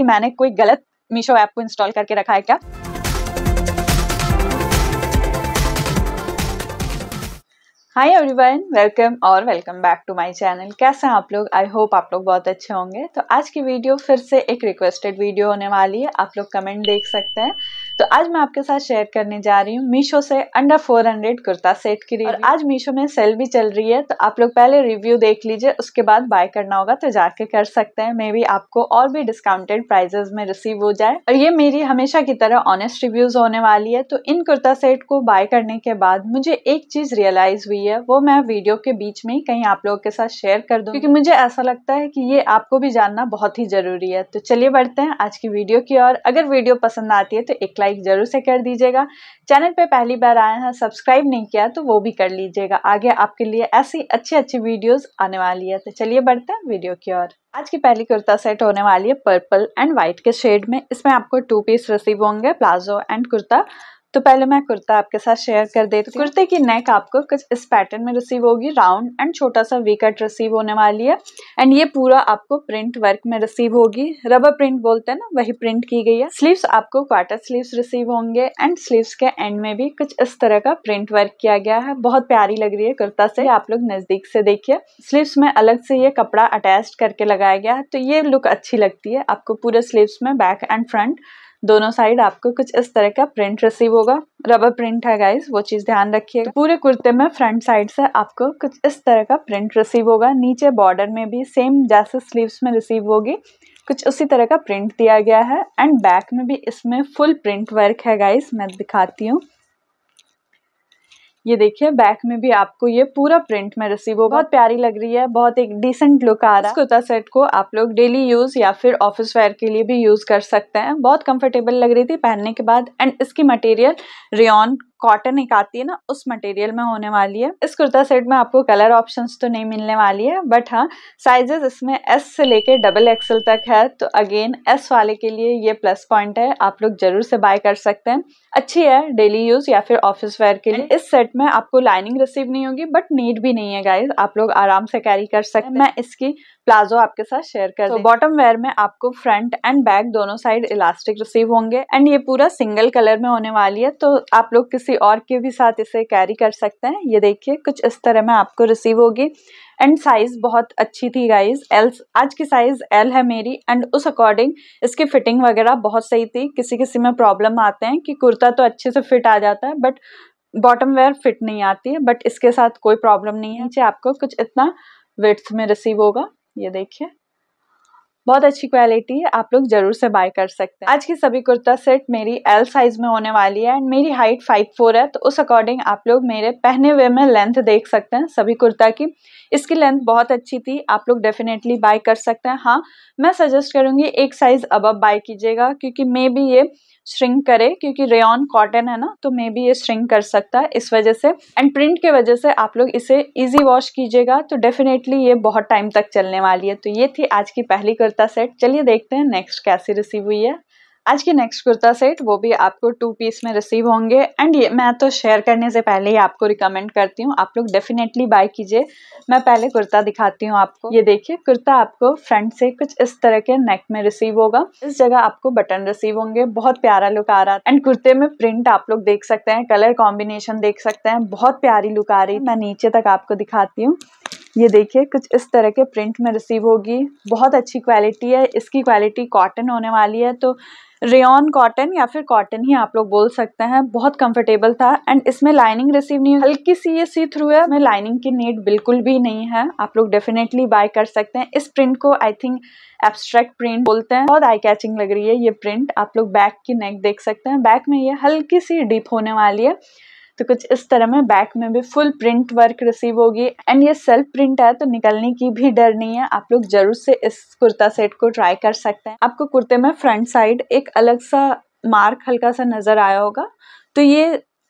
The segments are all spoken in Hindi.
कि मैंने कोई गलत मीशो ऐप को इंस्टॉल करके रखा है क्या हाय एवरीवन वेलकम और welcome back to my channel कैसे हैं आप लोग आई होप आप लोग बहुत अच्छे होंगे तो आज की वीडियो फिर से एक रिक्वेस्टेड वीडियो होने वाली है आप लोग कमेंट देख सकते हैं तो आज मैं आपके साथ शेयर करने जा रही हूँ मीशो से अंडर 400 कुर्ता सेट की और आज मीशो में सेल भी चल रही है तो आप लोग पहले रिव्यू देख लीजिए उसके बाद बाय करना होगा तो जाके कर सकते हैं मे बी आपको और भी डिस्काउंटेड प्राइजेस में रिसीव हो जाए और ये मेरी हमेशा की तरह ऑनेस्ट रिव्यूज होने वाली है तो इन कुर्ता सेट को बाय करने के बाद मुझे एक चीज रियलाइज हुई है वो मैं वीडियो के बीच में ही कहीं आप लोगों के साथ शेयर कर दू क्योंकि मुझे ऐसा लगता है की ये आपको भी जानना बहुत ही जरूरी है तो चलिए बढ़ते हैं आज की वीडियो की और अगर वीडियो पसंद आती है तो एक लाइक लाइक ज़रूर से कर दीजिएगा चैनल पे पहली बार आए हैं सब्सक्राइब नहीं किया तो वो भी कर लीजिएगा आगे आपके लिए ऐसी अच्छी अच्छी वीडियोस आने वाली है तो चलिए बढ़ते हैं वीडियो की ओर आज की पहली कुर्ता सेट होने वाली है पर्पल एंड व्हाइट के शेड में इसमें आपको टू पीस रिसीव होंगे प्लाजो एंड कुर्ता तो पहले मैं कुर्ता आपके साथ शेयर कर देती हूँ कुर्ते की नेक आपको कुछ इस पैटर्न में रिसीव होगी राउंड एंड छोटा सा वी कट रिसीव होने वाली है एंड ये पूरा आपको प्रिंट वर्क में रिसीव होगी रबर प्रिंट बोलते हैं ना वही प्रिंट की गई है स्लीव्स आपको क्वार्टर स्लीव्स रिसीव होंगे एंड स्लीव्स के एंड में भी कुछ इस तरह का प्रिंट वर्क किया गया है बहुत प्यारी लग रही है कुर्ता से आप लोग नजदीक से देखिए स्लीव्स में अलग से ये कपड़ा अटैच करके लगाया गया है तो ये लुक अच्छी लगती है आपको पूरे स्लीव्स में बैक एंड फ्रंट दोनों साइड आपको कुछ इस तरह का प्रिंट रिसीव होगा रबर प्रिंट है गाइज वो चीज़ ध्यान रखिएगा तो पूरे कुर्ते में फ्रंट साइड से आपको कुछ इस तरह का प्रिंट रिसीव होगा नीचे बॉर्डर में भी सेम जैसे स्लीव्स में रिसीव होगी कुछ उसी तरह का प्रिंट दिया गया है एंड बैक में भी इसमें फुल प्रिंट वर्क है गाइज मैं दिखाती हूँ ये देखिए बैक में भी आपको ये पूरा प्रिंट में रिसीव होगा बहुत प्यारी लग रही है बहुत एक डिसेंट लुक आ रहा है कुर्ता सेट को आप लोग डेली यूज या फिर ऑफिस वेयर के लिए भी यूज कर सकते हैं बहुत कंफर्टेबल लग रही थी पहनने के बाद एंड इसकी मटेरियल रियॉन कॉटन एक आती है ना उस मटेरियल में होने वाली है इस कुर्ता सेट में आपको कलर ऑप्शंस तो नहीं मिलने वाली है बट हाँ साइजेस इसमें एस से लेके डबल एक्सल तक है तो अगेन एस वाले के लिए ये प्लस पॉइंट है आप लोग जरूर से बाय कर सकते हैं अच्छी है डेली यूज या फिर ऑफिस वेयर के लिए इस सेट में आपको लाइनिंग रिसीव नहीं होगी बट नीड भी नहीं है गाइज आप लोग आराम से कैरी कर सकते हैं मैं इसकी प्लाजो आपके साथ शेयर कर तो बॉटम वेयर में आपको फ्रंट एंड बैक दोनों साइड इलास्टिक रिसीव होंगे एंड ये पूरा सिंगल कलर में होने वाली है तो आप लोग किसी और के भी साथ इसे कैरी कर सकते हैं ये देखिए कुछ इस तरह में आपको रिसीव होगी एंड साइज़ बहुत अच्छी थी गाइज एल आज की साइज़ एल है मेरी एंड उस अकॉर्डिंग इसकी फिटिंग वगैरह बहुत सही थी किसी किसी में प्रॉब्लम आते हैं कि कुर्ता तो अच्छे से फिट आ जाता है बट बॉटम वेयर फिट नहीं आती है बट इसके साथ कोई प्रॉब्लम नहीं है हम्म। जी आपको कुछ इतना वेट्स में रिसीव होगा ये देखिए बहुत अच्छी क्वालिटी है आप लोग जरूर से बाय कर सकते हैं आज की सभी कुर्ता सेट मेरी एल साइज में होने वाली है एंड मेरी हाइट फाइव फोर है तो उस अकॉर्डिंग आप लोग मेरे पहने हुए में लेंथ देख सकते हैं सभी कुर्ता की इसकी लेंथ बहुत अच्छी थी आप लोग डेफिनेटली बाय कर सकते हैं हाँ मैं सजेस्ट करूंगी एक साइज़ अबब बाय कीजिएगा क्योंकि मे बी ये श्रिंक करे क्योंकि रेन कॉटन है ना तो मे भी ये श्रिंक कर सकता है इस वजह से एंड प्रिंट के वजह से आप लोग इसे इजी वॉश कीजिएगा तो डेफिनेटली ये बहुत टाइम तक चलने वाली है तो ये थी आज की पहली कुर्ता कुर्ता सेट चलिए देखते हैं नेक्स्ट कैसे रिसीव हुई है आज के नेक्स्ट कुर्ता सेट वो भी आपको टू पीस में रिसीव होंगे एंड ये मैं तो शेयर करने से पहले ही आपको रिकमेंड करती हूँ आप लोग डेफिनेटली बाय कीजिए मैं पहले कुर्ता दिखाती हूँ आपको ये देखिए कुर्ता आपको फ्रंट से कुछ इस तरह के नेक में रिसीव होगा इस जगह आपको बटन रिसीव होंगे बहुत प्यारा लुक आ रहा है एंड कुर्ते में प्रिंट आप लोग देख सकते हैं कलर कॉम्बिनेशन देख सकते हैं बहुत प्यारी लुक आ रही मैं नीचे तक आपको दिखाती हूँ ये देखिए कुछ इस तरह के प्रिंट में रिसीव होगी बहुत अच्छी क्वालिटी है इसकी क्वालिटी कॉटन होने वाली है तो रेन कॉटन या फिर कॉटन ही आप लोग बोल सकते हैं बहुत कंफर्टेबल था एंड इसमें लाइनिंग रिसीव नहीं हल्की सी ये सी थ्रू है मैं लाइनिंग की नीड बिल्कुल भी नहीं है आप लोग डेफिनेटली बाय कर सकते हैं इस प्रिंट को आई थिंक एब्स्ट्रैक्ट प्रिंट बोलते हैं बहुत आई कैचिंग लग रही है ये प्रिंट आप लोग बैक की नेक देख सकते हैं बैक में ये हल्की सी डीप होने वाली है तो कुछ इस तरह में बैक में भी फुल प्रिंट वर्क रिसीव होगी एंड ये सेल्फ प्रिंट है तो निकलने की भी डर नहीं है आप लोग जरूर से इस कुर्ता सेट को ट्राई कर सकते हैं आपको कुर्ते में फ्रंट साइड एक अलग सा मार्क हल्का सा नज़र आया होगा तो ये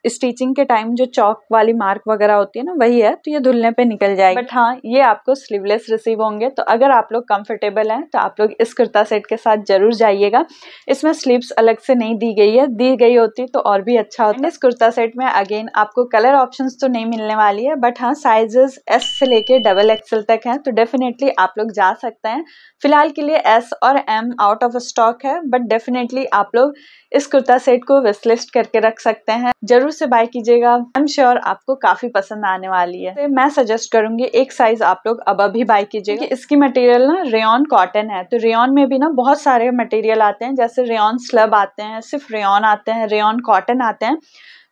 स्टिचिंग के टाइम जो चौक वाली मार्क वगैरह होती है ना वही है तो ये धुलने पे निकल जाएगी बट हाँ ये आपको स्लीवलेस रिसीव होंगे तो अगर आप लोग कंफर्टेबल हैं तो आप लोग इस कुर्ता सेट के साथ जरूर जाइएगा इसमें स्लीव्स अलग से नहीं दी गई है दी गई होती तो और भी अच्छा होता इस कुर्ता सेट में अगेन आपको कलर ऑप्शन तो नहीं मिलने वाली है बट हाँ साइजेस एस से लेके डबल एक्सएल तक है तो डेफिनेटली आप लोग जा सकते हैं फिलहाल के लिए एस और एम आउट ऑफ स्टॉक है बट डेफिनेटली आप लोग इस कुर्ता सेट को विस्लिस्ट करके रख सकते हैं जरूर ज़रूर से बाय कीजिएगा आई एम श्योर आपको काफ़ी पसंद आने वाली है तो मैं सजेस्ट करूंगी एक साइज़ आप लोग अब अभी बाय कीजिएगा इसकी मटेरियल ना रेन कॉटन है तो रेन में भी ना बहुत सारे मटेरियल आते हैं जैसे रेन स्लब आते हैं सिर्फ रेन आते हैं रेन कॉटन आते हैं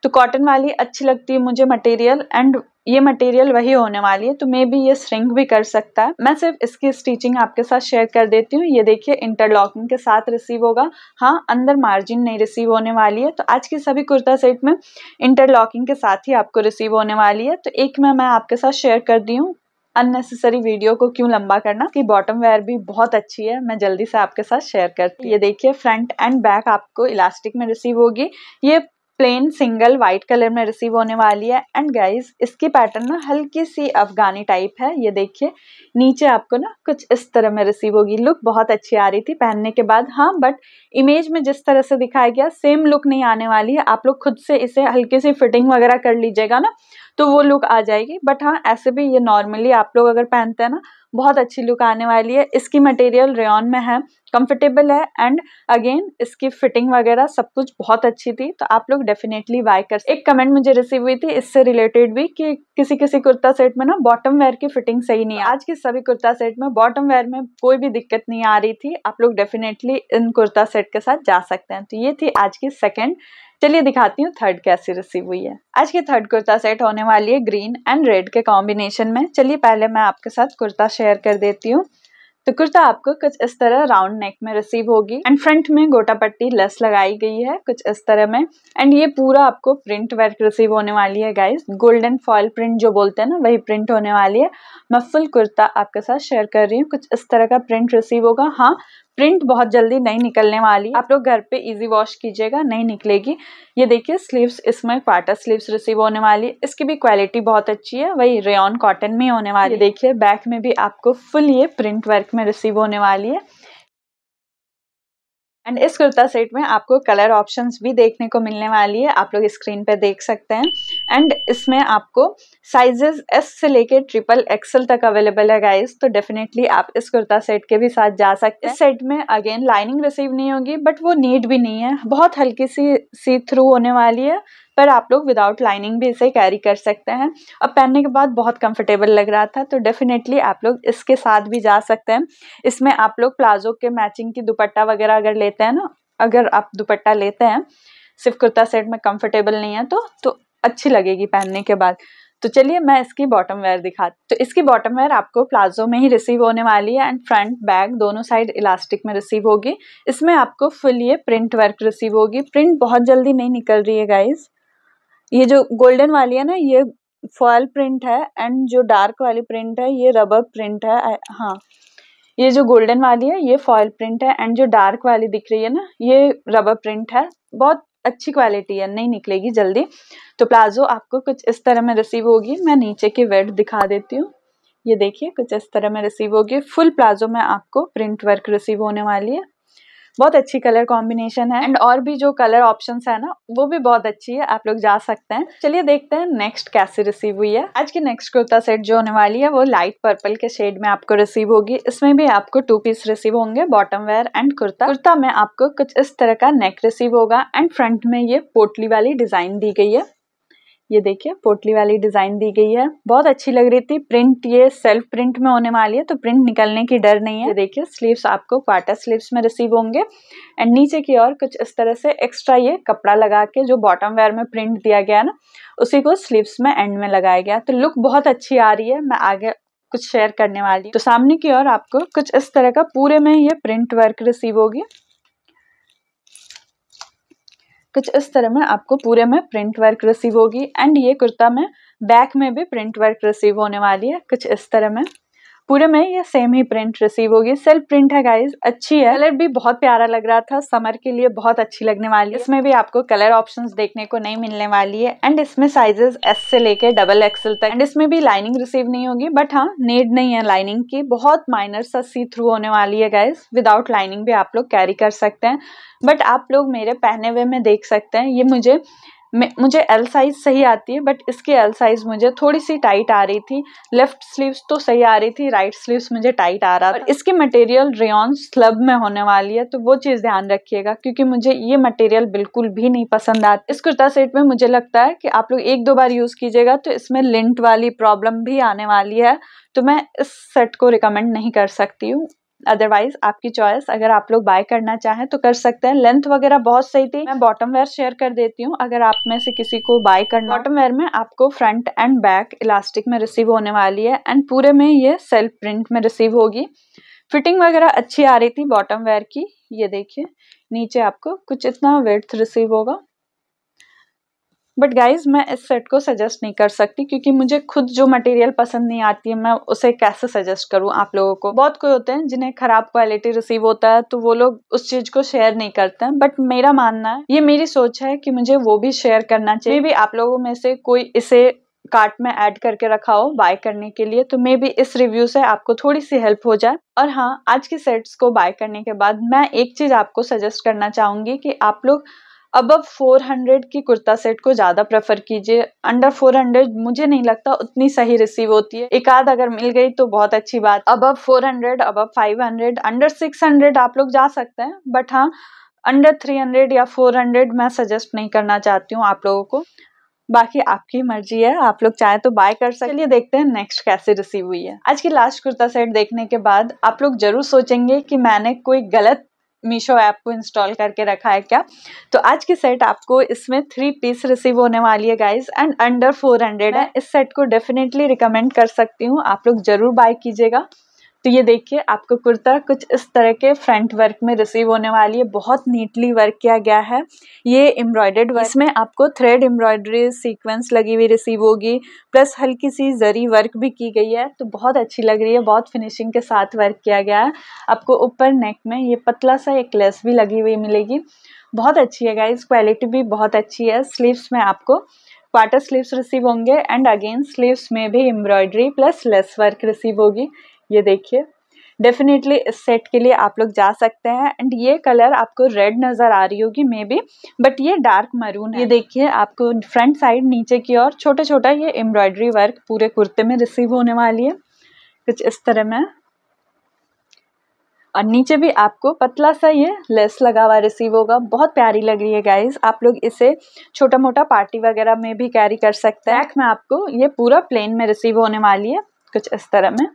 तो कॉटन वाली अच्छी लगती है मुझे मटेरियल एंड ये मटेरियल वही होने वाली है तो मे बी ये श्रिंक भी कर सकता है मैं सिर्फ इसकी स्टिचिंग आपके साथ शेयर कर देती हूँ ये देखिए इंटरलॉकिंग के साथ रिसीव होगा हाँ अंदर मार्जिन नहीं रिसीव होने वाली है तो आज की सभी कुर्ता सेट में इंटरलॉकिंग के साथ ही आपको रिसीव होने वाली है तो एक में मैं आपके साथ शेयर कर दी हूँ अननेसेसरी वीडियो को क्यों लंबा करना कि बॉटम वेयर भी बहुत अच्छी है मैं जल्दी से आपके साथ शेयर करती हूँ ये देखिए फ्रंट एंड बैक आपको इलास्टिक में रिसीव होगी ये प्लेन सिंगल व्हाइट कलर में रिसीव होने वाली है एंड गाइस इसकी पैटर्न ना हल्की सी अफगानी टाइप है ये देखिए नीचे आपको ना कुछ इस तरह में रिसीव होगी लुक बहुत अच्छी आ रही थी पहनने के बाद हाँ बट इमेज में जिस तरह से दिखाया गया सेम लुक नहीं आने वाली है आप लोग खुद से इसे हल्की सी फिटिंग वगैरह कर लीजिएगा ना तो वो लुक आ जाएगी बट हाँ ऐसे भी ये नॉर्मली आप लोग अगर पहनते हैं ना बहुत अच्छी लुक आने वाली है इसकी मटेरियल रेन में है कंफर्टेबल है एंड अगेन इसकी फिटिंग वगैरह सब कुछ बहुत अच्छी थी तो आप लोग डेफिनेटली बाय कर एक कमेंट मुझे रिसीव हुई थी इससे रिलेटेड भी कि किसी किसी कुर्ता सेट में ना बॉटम वेयर की फिटिंग सही नहीं है आज के सभी कुर्ता सेट में बॉटम वेयर में कोई भी दिक्कत नहीं आ रही थी आप लोग डेफिनेटली इन कुर्ता सेट के साथ जा सकते हैं तो ये थी आज की सेकेंड चलिए दिखाती हूँ थर्ड कैसी रिसीव हुई है आज की थर्ड कुर्ता सेट होने वाली है ग्रीन एंड रेड के कॉम्बिनेशन में चलिए पहले मैं आपके साथ कुर्ता शेयर कर देती हूँ तो कुर्ता आपको कुछ इस तरह राउंड नेक में रिसीव होगी एंड फ्रंट में गोटा पट्टी लेस लगाई गई है कुछ इस तरह में एंड ये पूरा आपको प्रिंट वर्क रिसीव होने वाली है गाइस गोल्डन फॉयल प्रिंट जो बोलते हैं ना वही प्रिंट होने वाली है मैं फुल कुर्ता आपके साथ शेयर कर रही हूँ कुछ इस तरह का प्रिंट रिसीव होगा हाँ प्रिंट बहुत जल्दी नहीं निकलने वाली आप लोग घर पे इजी वॉश कीजिएगा नहीं निकलेगी ये देखिए स्लीव्स इसमें क्वार्टर स्लीव्स रिसीव होने वाली इसकी भी क्वालिटी बहुत अच्छी है वही रेन कॉटन में होने वाली देखिए बैक में भी आपको फुल ये प्रिंट वर्क में रिसीव होने वाली है एंड इस कुर्ता सेट में आपको कलर ऑप्शंस भी देखने को मिलने वाली है आप लोग स्क्रीन पे देख सकते हैं एंड इसमें आपको साइजेस एस से लेके ट्रिपल एक्सल तक अवेलेबल है गाइस तो डेफिनेटली आप इस कुर्ता सेट के भी साथ जा सकते हैं इस सेट में अगेन लाइनिंग रिसीव नहीं होगी बट वो नीट भी नहीं है बहुत हल्की सी सी थ्रू होने वाली है पर आप लोग विदाउट लाइनिंग भी इसे कैरी कर सकते हैं अब पहनने के बाद बहुत कंफर्टेबल लग रहा था तो डेफिनेटली आप लोग इसके साथ भी जा सकते हैं इसमें आप लोग प्लाजो के मैचिंग की दुपट्टा वगैरह अगर लेते हैं ना अगर आप दुपट्टा लेते हैं सिर्फ कुर्ता सेट में कम्फर्टेबल नहीं है तो तो अच्छी लगेगी पहनने के बाद तो चलिए मैं इसकी बॉटम वेयर दिखा तो इसकी बॉटम वेयर आपको प्लाजो में ही रिसीव होने वाली है एंड फ्रंट बैक दोनों साइड इलास्टिक में रिसीव होगी इसमें आपको फुल ये प्रिंट वर्क रिसीव होगी प्रिंट बहुत जल्दी नहीं निकल रही है गाइज़ ये जो गोल्डन वाली है ना ये फॉयल प्रिंट है एंड जो डार्क वाली प्रिंट है ये रबर प्रिंट है हाँ ये जो गोल्डन वाली है ये फॉयल प्रिंट है एंड जो डार्क वाली दिख रही है ना ये रबर प्रिंट है बहुत अच्छी क्वालिटी है नहीं निकलेगी जल्दी तो प्लाजो आपको कुछ इस तरह में रिसीव होगी मैं नीचे की वेड दिखा देती हूँ ये देखिए कुछ इस तरह में रिसीव होगी फुल प्लाजो में आपको प्रिंट वर्क रिसीव होने वाली है बहुत अच्छी कलर कॉम्बिनेशन है एंड और भी जो कलर ऑप्शन है ना वो भी बहुत अच्छी है आप लोग जा सकते हैं चलिए देखते हैं नेक्स्ट कैसे रिसीव हुई है आज की नेक्स्ट कुर्ता सेट जो होने वाली है वो लाइट पर्पल के शेड में आपको रिसीव होगी इसमें भी आपको टू पीस रिसीव होंगे bottom wear and kurta kurta में आपको कुछ इस तरह का नेक रिसीव होगा एंड फ्रंट में ये पोटली वाली डिजाइन दी गई है ये देखिए पोटली वाली डिज़ाइन दी गई है बहुत अच्छी लग रही थी प्रिंट ये सेल्फ प्रिंट में होने वाली है तो प्रिंट निकलने की डर नहीं है देखिए स्लीव्स आपको क्वार्टर स्लीव्स में रिसीव होंगे एंड नीचे की ओर कुछ इस तरह से एक्स्ट्रा ये कपड़ा लगा के जो बॉटम वेयर में प्रिंट दिया गया ना उसी को स्लीव्स में एंड में लगाया गया तो लुक बहुत अच्छी आ रही है मैं आगे कुछ शेयर करने वाली तो सामने की ओर आपको कुछ इस तरह का पूरे में ये प्रिंट वर्क रिसीव होगी कुछ इस तरह में आपको पूरे में प्रिंट वर्क रिसीव होगी एंड ये कुर्ता में बैक में भी प्रिंट वर्क रिसीव होने वाली है कुछ इस तरह में पूरे में ये सेम ही प्रिंट रिसीव होगी सेल्फ प्रिंट है गाइज अच्छी है कलर भी बहुत प्यारा लग रहा था समर के लिए बहुत अच्छी लगने वाली है इसमें भी आपको कलर ऑप्शन देखने को नहीं मिलने वाली है एंड इसमें साइजेस एस से लेके डबल एक्सएल तक एंड इसमें भी लाइनिंग रिसीव नहीं होगी बट हाँ नीड नहीं है लाइनिंग की बहुत माइनर सा सी थ्रू होने वाली है गाइज विदाउट लाइनिंग भी आप लोग कैरी कर सकते हैं बट आप लोग मेरे पहने हुए में देख सकते हैं ये मुझे मुझे एल साइज़ सही आती है बट इसकी एल साइज़ मुझे थोड़ी सी टाइट आ रही थी लेफ्ट स्लीव्स तो सही आ रही थी राइट स्लीव्स मुझे टाइट आ रहा था इसकी मटेरियल रेन स्लब में होने वाली है तो वो चीज़ ध्यान रखिएगा क्योंकि मुझे ये मटेरियल बिल्कुल भी नहीं पसंद आती इस कुर्ता सेट में मुझे लगता है कि आप लोग एक दो बार यूज़ कीजिएगा तो इसमें लिंट वाली प्रॉब्लम भी आने वाली है तो मैं इस सेट को रिकमेंड नहीं कर सकती हूँ अदरवाइज आपकी चॉइस अगर आप लोग बाय करना चाहें तो कर सकते हैं लेंथ वगैरह बहुत सही थी मैं बॉटम वेयर शेयर कर देती हूँ अगर आप में से किसी को बाय करना बॉटम वेयर में आपको फ्रंट एंड बैक इलास्टिक में रिसीव होने वाली है एंड पूरे में ये सेल्फ प्रिंट में रिसीव होगी फिटिंग वगैरह अच्छी आ रही थी बॉटम वेयर की ये देखिए नीचे आपको कुछ इतना वेथ रिसीव होगा बट गाइज मैं इस सेट को सजेस्ट नहीं कर सकती क्योंकि मुझे खुद जो मटेरियल पसंद नहीं आती है मैं उसे कैसे सजेस्ट करूँ आप लोगों को बहुत कोई होते हैं जिन्हें खराब क्वालिटी रिसीव होता है तो वो लोग उस चीज को शेयर नहीं करते हैं बट मेरा मानना है ये मेरी सोच है कि मुझे वो भी शेयर करना चाहिए भी आप लोगों में से कोई इसे कार्ट में ऐड करके रखा हो बाय करने के लिए तो मे भी इस रिव्यू से आपको थोड़ी सी हेल्प हो जाए और हाँ आज के सेट्स को बाय करने के बाद मैं एक चीज़ आपको सजेस्ट करना चाहूंगी कि आप लोग अब फोर 400 की कुर्ता सेट को ज़्यादा प्रेफर कीजिए अंडर 400 मुझे नहीं लगता उतनी सही रिसीव होती है एक आध अगर मिल गई तो बहुत अच्छी बात अब 400 अबव 500 अंडर 600 आप लोग जा सकते हैं बट हाँ अंडर 300 या 400 मैं सजेस्ट नहीं करना चाहती हूँ आप लोगों को बाकी आपकी मर्जी है आप लोग चाहे तो बाय कर सकते चलिए देखते हैं नेक्स्ट कैसे रिसीव हुई है आज की लास्ट कुर्ता सेट देखने के बाद आप लोग जरूर सोचेंगे कि मैंने कोई गलत मीशो ऐप को इंस्टॉल करके रखा है क्या तो आज की सेट आपको इसमें थ्री पीस रिसीव होने वाली है guys and under four hundred है इस सेट को डेफिनेटली रिकमेंड कर सकती हूँ आप लोग ज़रूर बाय कीजिएगा तो ये देखिए आपको कुर्ता कुछ इस तरह के फ्रंट वर्क में रिसीव होने वाली है बहुत नीटली वर्क किया गया है ये एम्ब्रॉयडर्ड वर्क इसमें आपको थ्रेड एम्ब्रॉयडरी सीक्वेंस लगी हुई रिसीव होगी प्लस हल्की सी जरी वर्क भी की गई है तो बहुत अच्छी लग रही है बहुत फिनिशिंग के साथ वर्क किया गया है आपको ऊपर नेक में ये पतला सा एक लेस भी लगी हुई मिलेगी बहुत अच्छी है गाइज क्वालिटी भी बहुत अच्छी है स्लीव्स में आपको क्वार्टर स्लीव्स रिसीव होंगे एंड अगेन स्लीव्स में भी embroidery plus lace work receive होगी ये देखिए डेफिनेटली इस सेट के लिए आप लोग जा सकते हैं एंड ये कलर आपको रेड नज़र आ रही होगी मे बी बट ये डार्क मरून है ये देखिए आपको फ्रंट साइड नीचे की ओर छोटा छोटा ये एम्ब्रॉयडरी वर्क पूरे कुर्ते में रिसीव होने वाली है कुछ इस तरह में और नीचे भी आपको पतला सा ये लेस लगा हुआ रिसीव होगा बहुत प्यारी लग रही है गाइज आप लोग इसे छोटा मोटा पार्टी वगैरह में भी कैरी कर सकते हैं मैं आपको ये पूरा प्लेन में रिसीव होने वाली है कुछ इस तरह में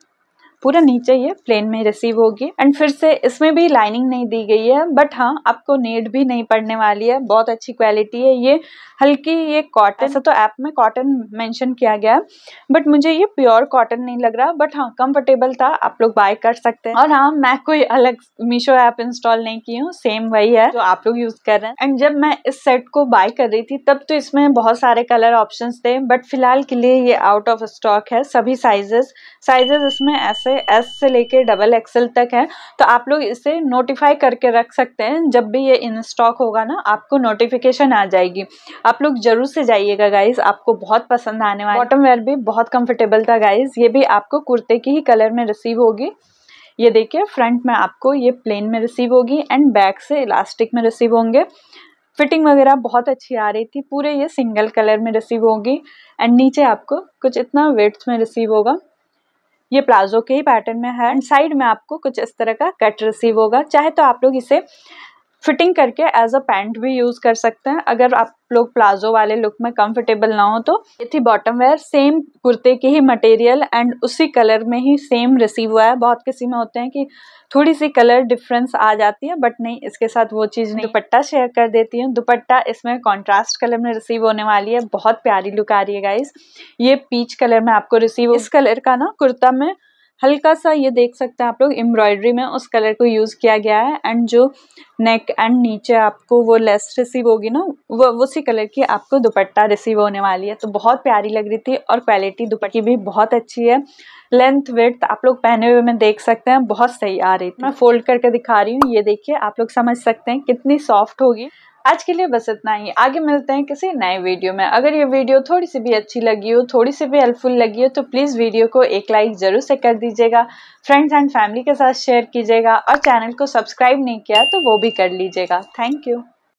पूरा नीचे ये प्लेन में रिसीव होगी एंड फिर से इसमें भी लाइनिंग नहीं दी गई है बट हाँ आपको नेट भी नहीं पड़ने वाली है बहुत अच्छी क्वालिटी है ये हल्की ये कॉटन ऐसा तो ऐप में कॉटन मेंशन किया गया है बट मुझे ये प्योर कॉटन नहीं लग रहा बट हाँ कंफर्टेबल था आप लोग बाय कर सकते हैं और हाँ मैं कोई अलग मीशो ऐप इंस्टॉल नहीं की हूँ सेम वही है जो आप लोग यूज कर रहे हैं एंड जब मैं इस सेट को बाय कर रही थी तब तो इसमें बहुत सारे कलर ऑप्शन थे बट फिलहाल के लिए ये आउट ऑफ स्टॉक है सभी साइजेस साइजेस इसमें ऐसे एस से लेके डबल एक्सएल तक है तो आप लोग इसे नोटिफाई करके रख सकते हैं जब भी ये इन स्टॉक होगा ना आपको नोटिफिकेशन आ जाएगी आप लोग जरूर से जाइएगा गाइज आपको बहुत पसंद आने वाला बॉटम वेयर भी बहुत कंफर्टेबल था गाइज ये भी आपको कुर्ते की ही कलर में रिसीव होगी ये देखिए फ्रंट में आपको ये प्लेन में रिसीव होगी एंड बैक से इलास्टिक में रिसीव होंगे फिटिंग वगैरह बहुत अच्छी आ रही थी पूरे ये सिंगल कलर में रिसीव होगी एंड नीचे आपको कुछ इतना वेट्स में रिसीव होगा ये प्लाजो के ही पैटर्न में है एंड साइड में आपको कुछ इस तरह का कट रिसीव होगा चाहे तो आप लोग इसे फिटिंग करके एज अ पैंट भी यूज़ कर सकते हैं अगर आप लोग प्लाजो वाले लुक में कंफर्टेबल ना हो तो ये थी बॉटम वेयर सेम कुर्ते की ही मटेरियल एंड उसी कलर में ही सेम रिसीव हुआ है बहुत किसी में होते हैं कि थोड़ी सी कलर डिफरेंस आ जाती है बट नहीं इसके साथ वो चीज़ नहीं दुपट्टा शेयर कर देती हूँ दुपट्टा इसमें कॉन्ट्रास्ट कलर में रिसीव होने वाली है बहुत प्यारी लुक आ रही है गाइस ये पीच कलर में आपको रिसीव इस कलर का ना कुर्ता में हल्का सा ये देख सकते हैं आप लोग एम्ब्रॉयडरी में उस कलर को यूज़ किया गया है एंड जो नेक एंड नीचे आपको वो लेस रिसीव होगी ना वो उसी कलर की आपको दुपट्टा रिसीव होने वाली है तो बहुत प्यारी लग रही थी और क्वालिटी दुपट्टे की भी बहुत अच्छी है लेंथ विथ आप लोग पहने हुए में देख सकते हैं बहुत सही आ रही थी मैं फोल्ड करके दिखा रही हूँ ये देखिए आप लोग समझ सकते हैं कितनी सॉफ्ट होगी आज के लिए बस इतना ही आगे मिलते हैं किसी नए वीडियो में अगर ये वीडियो थोड़ी सी भी अच्छी लगी हो थोड़ी सी भी हेल्पफुल लगी हो तो प्लीज़ वीडियो को एक लाइक ज़रूर से कर दीजिएगा फ्रेंड्स एंड फैमिली के साथ शेयर कीजिएगा और चैनल को सब्सक्राइब नहीं किया तो वो भी कर लीजिएगा थैंक यू